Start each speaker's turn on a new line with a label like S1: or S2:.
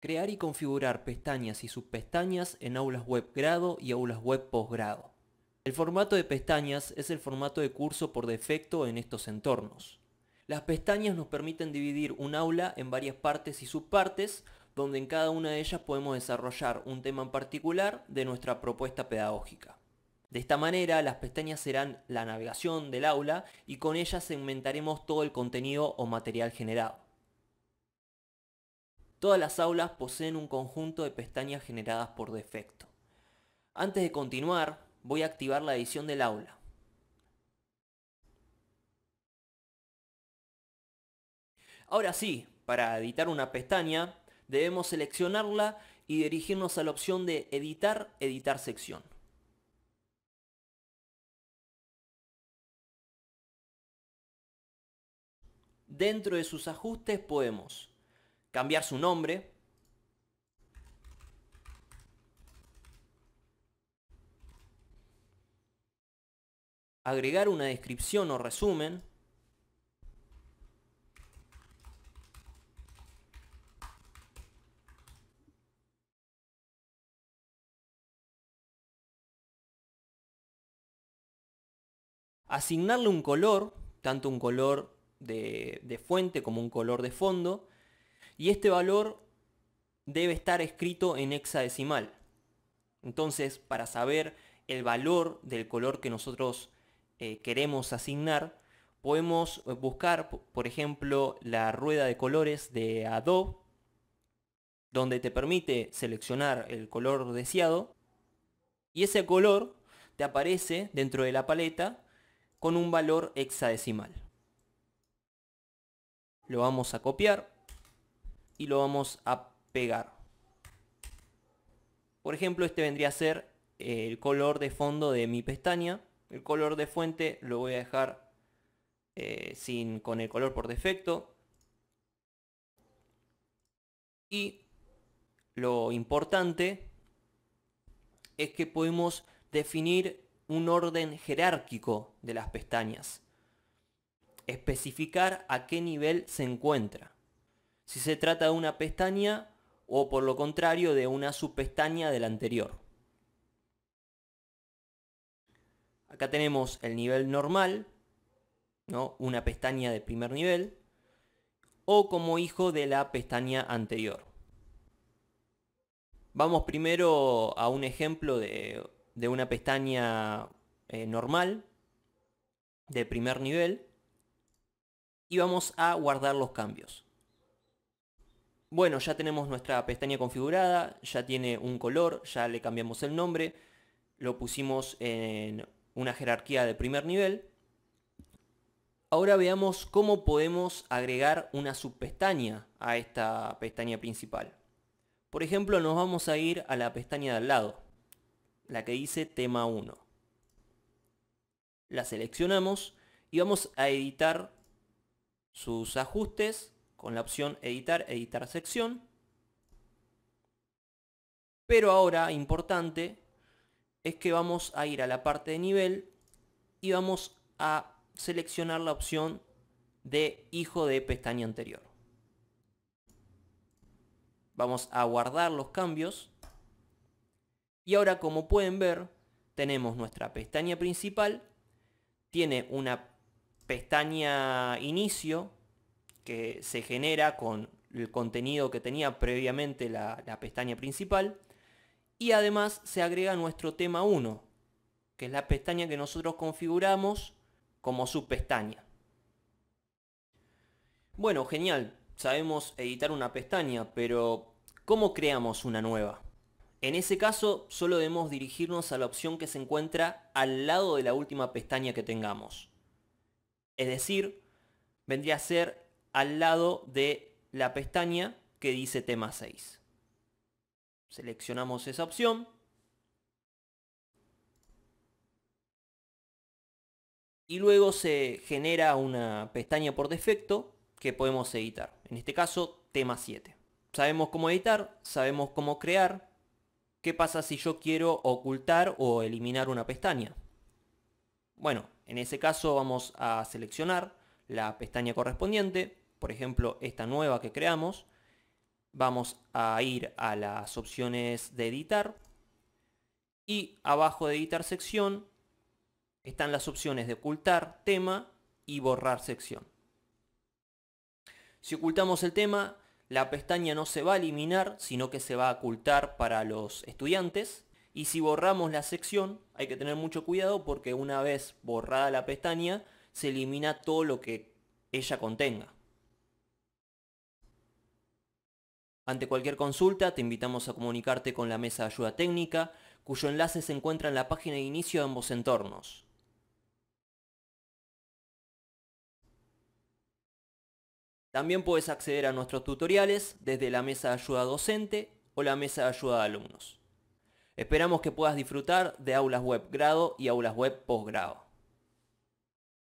S1: Crear y configurar pestañas y subpestañas en aulas web grado y aulas web posgrado. El formato de pestañas es el formato de curso por defecto en estos entornos. Las pestañas nos permiten dividir un aula en varias partes y subpartes, donde en cada una de ellas podemos desarrollar un tema en particular de nuestra propuesta pedagógica. De esta manera, las pestañas serán la navegación del aula y con ellas segmentaremos todo el contenido o material generado. Todas las aulas poseen un conjunto de pestañas generadas por defecto. Antes de continuar, voy a activar la edición del aula. Ahora sí, para editar una pestaña, debemos seleccionarla y dirigirnos a la opción de Editar, Editar sección. Dentro de sus ajustes podemos cambiar su nombre. Agregar una descripción o resumen. asignarle un color, tanto un color de, fuente como un color de fondo, y este valor debe estar escrito en hexadecimal. Entonces, para saber el valor del color que nosotros eh, queremos asignar, podemos buscar, por ejemplo, la rueda de colores de Adobe, donde te permite seleccionar el color deseado, y ese color te aparece dentro de la paleta con un valor hexadecimal. Lo vamos a copiar y lo vamos a pegar. Por ejemplo, este vendría a ser eh, el color de fondo de mi pestaña. El color de fuente lo voy a dejar eh, sin, con el color por defecto. Y lo importante es que podemos definir un orden jerárquico de las pestañas. Especificar a qué nivel se encuentra si se trata de una pestaña o por lo contrario de una subpestaña de la anterior. Acá tenemos el nivel normal, ¿no? una pestaña de primer nivel, o como hijo de la pestaña anterior. Vamos primero a un ejemplo de, una pestaña eh, normal, de primer nivel, y vamos a guardar los cambios bueno, ya tenemos nuestra pestaña configurada, ya tiene un color, ya le cambiamos el nombre, lo pusimos en una jerarquía de primer nivel. Ahora veamos cómo podemos agregar una subpestaña a esta pestaña principal. Por ejemplo, nos vamos a ir a la pestaña de al lado, la que dice tema 1. La seleccionamos y vamos a editar sus ajustes con la opción editar, editar sección. Pero ahora, importante, es que vamos a ir a la parte de nivel y vamos a seleccionar la opción de hijo de pestaña anterior. Vamos a guardar los cambios. Y ahora como pueden ver, tenemos nuestra pestaña principal. Tiene una pestaña inicio que se genera con el contenido que tenía previamente la, pestaña principal. Y además se agrega nuestro tema 1, que es la pestaña que nosotros configuramos como subpestaña. Bueno, genial, sabemos editar una pestaña, pero ¿cómo creamos una nueva? En ese caso, solo debemos dirigirnos a la opción que se encuentra al lado de la última pestaña que tengamos. Es decir, vendría a ser al lado de la pestaña que dice tema 6. Seleccionamos esa opción. Y luego se genera una pestaña por defecto que podemos editar. En este caso, tema 7. Sabemos cómo editar, sabemos cómo crear. ¿Qué pasa si yo quiero ocultar o eliminar una pestaña? Bueno, en ese caso vamos a seleccionar la pestaña correspondiente, por ejemplo esta nueva que creamos. Vamos a ir a las opciones de editar y abajo de editar sección están las opciones de ocultar tema y borrar sección. Si ocultamos el tema, la pestaña no se va a eliminar, sino que se va a ocultar para los estudiantes. Y si borramos la sección, hay que tener mucho cuidado porque una vez borrada la pestaña, se elimina todo lo que ella contenga. Ante cualquier consulta, te invitamos a comunicarte con la mesa de ayuda técnica, cuyo enlace se encuentra en la página de inicio de ambos entornos. También puedes acceder a nuestros tutoriales desde la mesa de ayuda docente o la mesa de ayuda de alumnos. Esperamos que puedas disfrutar de aulas web grado y aulas web posgrado.